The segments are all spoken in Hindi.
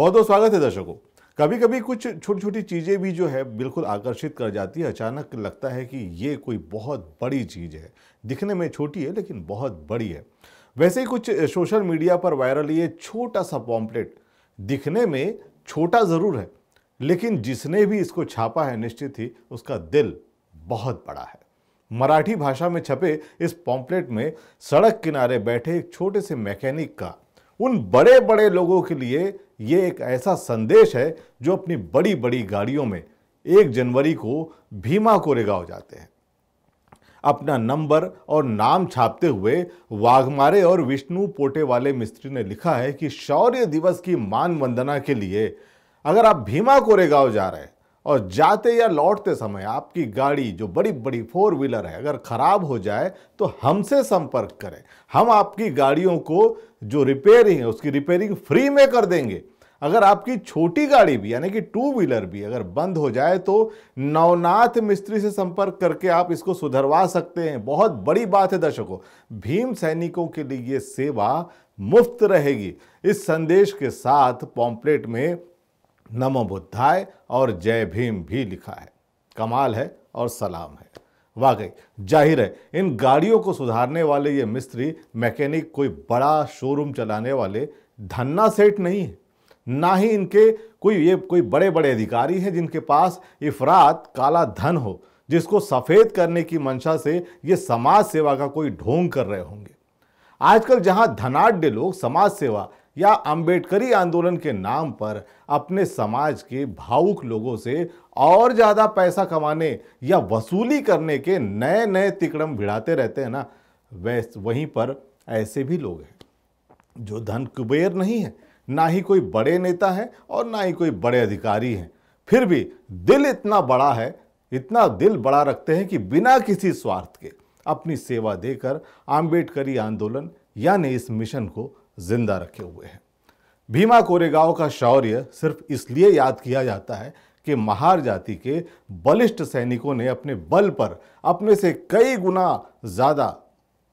बहुत बहुत स्वागत है दर्शकों कभी कभी कुछ छोटी छोटी चीज़ें भी जो है बिल्कुल आकर्षित कर जाती है अचानक लगता है कि ये कोई बहुत बड़ी चीज़ है दिखने में छोटी है लेकिन बहुत बड़ी है वैसे ही कुछ सोशल मीडिया पर वायरल ये छोटा सा पॉम्पलेट दिखने में छोटा ज़रूर है लेकिन जिसने भी इसको छापा है निश्चित ही उसका दिल बहुत बड़ा है मराठी भाषा में छपे इस पॉम्पलेट में सड़क किनारे बैठे एक छोटे से मैकेनिक का उन बड़े बड़े लोगों के लिए ये एक ऐसा संदेश है जो अपनी बड़ी बड़ी गाड़ियों में एक जनवरी को भीमा कोरेगांव जाते हैं अपना नंबर और नाम छापते हुए वाघमारे और विष्णु पोटे वाले मिस्त्री ने लिखा है कि शौर्य दिवस की मान वंदना के लिए अगर आप भीमा कोरेगांव जा रहे हैं और जाते या लौटते समय आपकी गाड़ी जो बड़ी बड़ी फोर व्हीलर है अगर ख़राब हो जाए तो हमसे संपर्क करें हम आपकी गाड़ियों को जो रिपेयरिंग है उसकी रिपेयरिंग फ्री में कर देंगे अगर आपकी छोटी गाड़ी भी यानी कि टू व्हीलर भी अगर बंद हो जाए तो नवनाथ मिस्त्री से संपर्क करके आप इसको सुधरवा सकते हैं बहुत बड़ी बात है दर्शकों भीम सैनिकों के लिए ये सेवा मुफ्त रहेगी इस संदेश के साथ पॉम्पलेट में नमो बुद्धाय और जय भीम भी लिखा है कमाल है और सलाम है वाकई जाहिर है इन गाड़ियों को सुधारने वाले ये मिस्त्री मैकेनिक कोई बड़ा शोरूम चलाने वाले धन्ना सेठ नहीं है ना ही इनके कोई ये कोई बड़े बड़े अधिकारी हैं जिनके पास इफरात काला धन हो जिसको सफ़ेद करने की मंशा से ये समाज सेवा का कोई ढोंग कर रहे होंगे आजकल जहां धनाढ़ लोग समाज सेवा या अंबेडकरी आंदोलन के नाम पर अपने समाज के भावुक लोगों से और ज़्यादा पैसा कमाने या वसूली करने के नए नए तिकड़म भिड़ाते रहते हैं ना वैस वहीं पर ऐसे भी लोग हैं जो धन कुबेर नहीं है ना ही कोई बड़े नेता हैं और ना ही कोई बड़े अधिकारी हैं फिर भी दिल इतना बड़ा है इतना दिल बड़ा रखते हैं कि बिना किसी स्वार्थ के अपनी सेवा देकर आम्बेडकरी आंदोलन यानी इस मिशन को जिंदा रखे हुए हैं भीमा कोरेगांव का शौर्य सिर्फ इसलिए याद किया जाता है कि महार जाति के बलिष्ठ सैनिकों ने अपने बल पर अपने से कई गुना ज़्यादा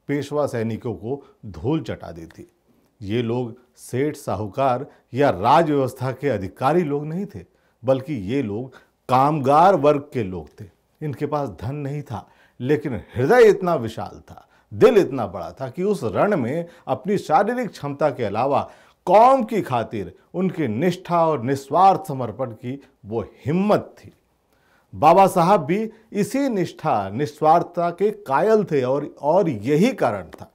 पेशवा सैनिकों को धूल चटा दी थी ये लोग सेठ साहूकार या राज व्यवस्था के अधिकारी लोग नहीं थे बल्कि ये लोग कामगार वर्ग के लोग थे इनके पास धन नहीं था लेकिन हृदय इतना विशाल था दिल इतना बड़ा था कि उस रण में अपनी शारीरिक क्षमता के अलावा कौम की खातिर उनकी निष्ठा और निस्वार्थ समर्पण की वो हिम्मत थी बाबा साहब भी इसी निष्ठा निस्वार्थता के कायल थे और और यही कारण था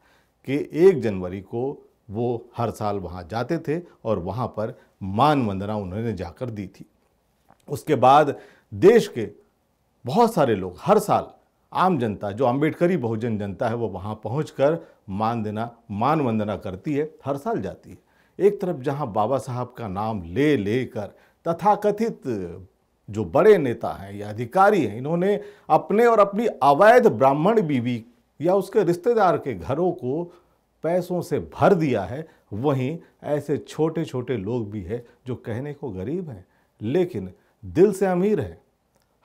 कि एक जनवरी को वो हर साल वहाँ जाते थे और वहाँ पर मान वंदना उन्होंने जाकर दी थी उसके बाद देश के बहुत सारे लोग हर साल आम जनता जो अम्बेडकरी बहुजन जनता है वो वहाँ पहुँच कर मान देना मान वंदना करती है हर साल जाती है एक तरफ जहाँ बाबा साहब का नाम ले लेकर तथाकथित जो बड़े नेता हैं या अधिकारी हैं इन्होंने अपने और अपनी अवैध ब्राह्मण बीवी या उसके रिश्तेदार के घरों को पैसों से भर दिया है वहीं ऐसे छोटे छोटे लोग भी हैं जो कहने को गरीब हैं लेकिन दिल से अमीर हैं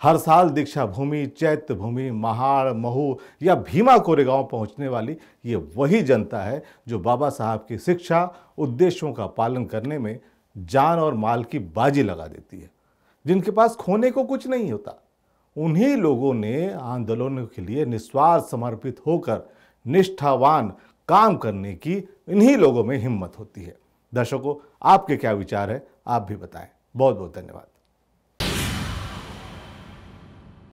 हर साल दीक्षा भूमि चैत्य भूमि महाड़ महू या भीमा कोरेगांव पहुंचने वाली ये वही जनता है जो बाबा साहब की शिक्षा उद्देश्यों का पालन करने में जान और माल की बाजी लगा देती है जिनके पास खोने को कुछ नहीं होता उन्हीं लोगों ने आंदोलन के लिए निस्वार्थ समर्पित होकर निष्ठावान काम करने की इन्हीं लोगों में हिम्मत होती है दर्शकों आपके क्या विचार है आप भी बताएं बहुत बहुत धन्यवाद